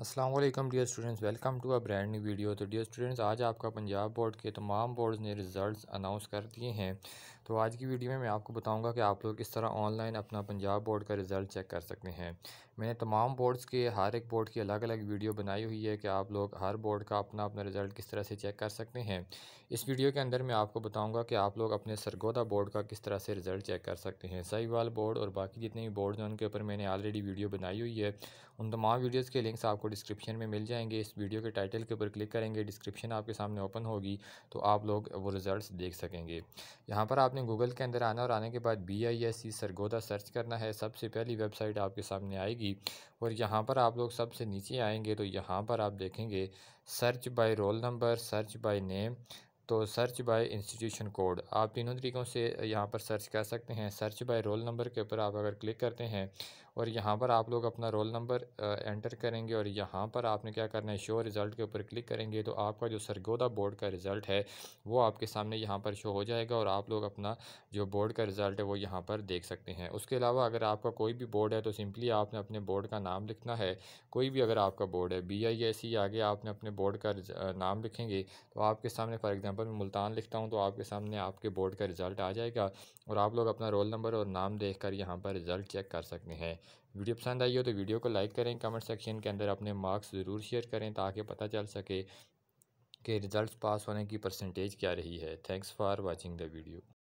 Aslam dear students welcome to a brand new video तो dear students आज आपका Punjab board के तमाम बोर्ड्स ने रिज़ल्ट्स अनाउंस कर दिए हैं तो आज की वीडियो में मैं आपको बताऊंगा कि आप लोग किस तरह ऑनलाइन अपना पंजाब बोर्ड का रिज़ल्ट चेक कर सकते हैं मैंने तमाम बोर्ड्स के हर एक बोर्ड की अलग अलग वीडियो बनाई हुई है कि आप लोग हर बोर्ड का अपना अपना रिज़ल्ट किस तरह से चेक कर सकते हैं इस वीडियो के अंदर मैं आपको बताऊँगा कि आप लोग अपने सरगोदा बोर्ड का किस तरह से रिज़ल्ट चेक कर सकते हैं सईवाल बोर्ड और बाकी जितने भी बोर्ड हैं उनके ऊपर मैंने ऑलरेडी वीडियो बनाई हुई है उन तमाम वीडियोज़ के लिंक्स आपको आपको डिस्क्रिप्शन में मिल जाएंगे इस वीडियो के टाइटल के ऊपर क्लिक करेंगे डिस्क्रिप्शन आपके सामने ओपन होगी तो आप लोग वो रिज़ल्ट देख सकेंगे यहाँ पर आपने गूगल के अंदर आना और आने के बाद B I S C Sargodha search करना है सबसे पहली वेबसाइट आपके सामने आएगी और यहाँ पर आप लोग सबसे नीचे आएंगे तो यहाँ पर आप देखेंगे search by roll number search by name तो सर्च बाय इंस्टीट्यूशन कोड आप तीनों तरीक़ों से यहाँ पर सर्च कर सकते हैं सर्च बाय रोल नंबर के ऊपर आप अगर क्लिक करते हैं और यहाँ पर आप लोग अपना रोल नंबर एंटर करेंगे और यहाँ पर आपने क्या करना है शो रिज़ल्ट के ऊपर क्लिक करेंगे तो आपका जो सरगोदा बोर्ड का रिज़ल्ट है वो आपके सामने यहाँ पर शो हो जाएगा और आप लोग अपना जो बोर्ड का रिज़ल्ट है वो यहाँ पर देख सकते हैं उसके अलावा अगर आपका कोई भी बोर्ड है तो सिंपली आपने अपने बोर्ड का नाम लिखना है कोई भी अगर आपका बोर्ड है बी आई एस आगे आपने अपने बोर्ड का नाम लिखेंगे तो आपके सामने फॉर एग्ज़ाम्पल एग्जांपल मैं मुल्तान लिखता हूँ तो आपके सामने आपके बोर्ड का रिज़ल्ट आ जाएगा और आप लोग अपना रोल नंबर और नाम देख कर यहाँ पर रिज़ल्ट चेक कर सकते हैं वीडियो पसंद आई हो तो वीडियो को लाइक करें कमेंट सेक्शन के अंदर अपने मार्क्स ज़रूर शेयर करें ताकि पता चल सके कि रिज़ल्ट पास होने की परसेंटेज क्या रही है thanks for watching the video